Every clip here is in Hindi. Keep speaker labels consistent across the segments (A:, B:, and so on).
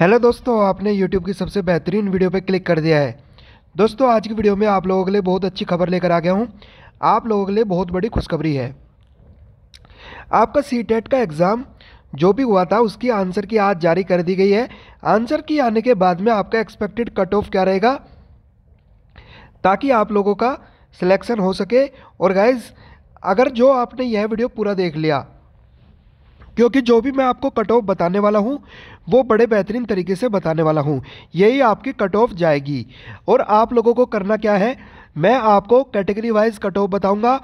A: हेलो दोस्तों आपने यूट्यूब की सबसे बेहतरीन वीडियो पर क्लिक कर दिया है दोस्तों आज की वीडियो में आप लोगों के लिए बहुत अच्छी खबर लेकर आ गया हूँ आप लोगों के लिए बहुत बड़ी खुशखबरी है आपका सी e का एग्ज़ाम जो भी हुआ था उसकी आंसर की आज जारी कर दी गई है आंसर की आने के बाद में आपका एक्सपेक्टेड कट ऑफ क्या रहेगा ताकि आप लोगों का सिलेक्शन हो सके और गाइज अगर जो आपने यह वीडियो पूरा देख लिया क्योंकि जो भी मैं आपको कट ऑफ बताने वाला हूँ वो बड़े बेहतरीन तरीके से बताने वाला हूँ यही आपकी कट ऑफ जाएगी और आप लोगों को करना क्या है मैं आपको कैटेगरी वाइज कट ऑफ बताऊँगा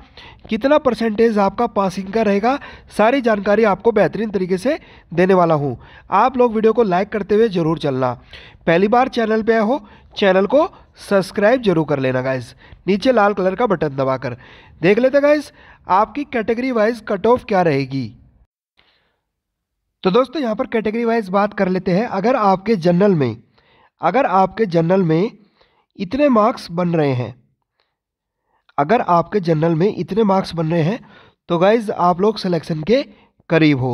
A: कितना परसेंटेज आपका पासिंग का रहेगा सारी जानकारी आपको बेहतरीन तरीके से देने वाला हूँ आप लोग वीडियो को लाइक करते हुए ज़रूर चलना पहली बार चैनल पर आए हो चैनल को सब्सक्राइब जरूर कर लेना गाइज नीचे लाल कलर का बटन दबाकर देख लेते गाइज आपकी कैटेगरी वाइज कट ऑफ क्या रहेगी तो दोस्तों यहाँ पर कैटेगरी वाइज बात कर लेते हैं अगर आपके जनरल में अगर आपके जनरल में इतने मार्क्स बन रहे हैं अगर आपके जनरल में इतने मार्क्स बन रहे हैं तो गाइज आप लोग सिलेक्शन के करीब हो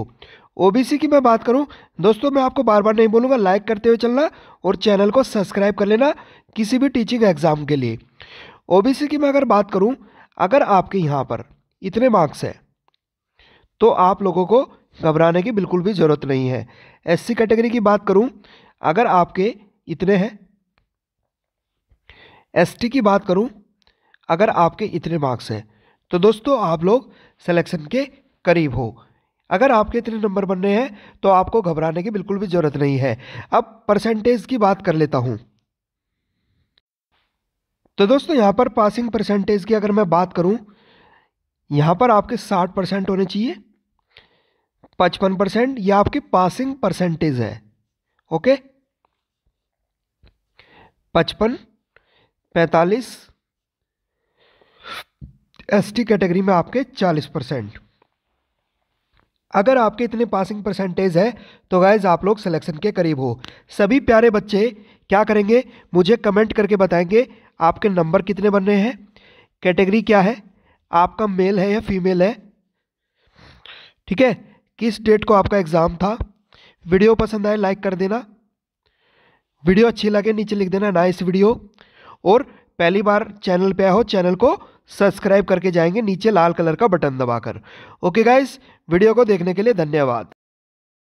A: ओबीसी की मैं बात करूं दोस्तों मैं आपको बार बार नहीं बोलूंगा लाइक करते हुए चलना और चैनल को सब्सक्राइब कर लेना किसी भी टीचिंग एग्ज़ाम के लिए ओबीसी की मैं अगर बात करूं अगर आपके यहाँ पर इतने मार्क्स हैं तो आप लोगों को घबराने की बिल्कुल भी ज़रूरत नहीं है एससी कैटेगरी की बात करूँ अगर आपके इतने हैं एसटी की बात करूँ अगर आपके इतने मार्क्स हैं तो दोस्तों आप लोग सिलेक्शन के करीब हो अगर आपके इतने नंबर बनने हैं तो आपको घबराने की बिल्कुल भी ज़रूरत नहीं है अब परसेंटेज की बात कर लेता हूँ तो दोस्तों यहाँ पर पासिंग परसेंटेज की अगर मैं बात करूँ यहाँ पर आपके साठ परसेंट होने चाहिए पचपन परसेंट यह आपकी पासिंग परसेंटेज है ओके पचपन पैंतालीस टी कैटेगरी में आपके चालीस परसेंट अगर आपके इतने पासिंग परसेंटेज है तो गाइज आप लोग सिलेक्शन के करीब हो सभी प्यारे बच्चे क्या करेंगे मुझे कमेंट करके बताएंगे आपके नंबर कितने बन रहे हैं कैटेगरी क्या है आपका मेल है या फीमेल है ठीक है किस डेट को आपका एग्ज़ाम था वीडियो पसंद आए लाइक कर देना वीडियो अच्छी लगे नीचे लिख देना नाइस वीडियो और पहली बार चैनल पे आए हो चैनल को सब्सक्राइब करके जाएंगे नीचे लाल कलर का बटन दबाकर ओके गाइस वीडियो को देखने के लिए धन्यवाद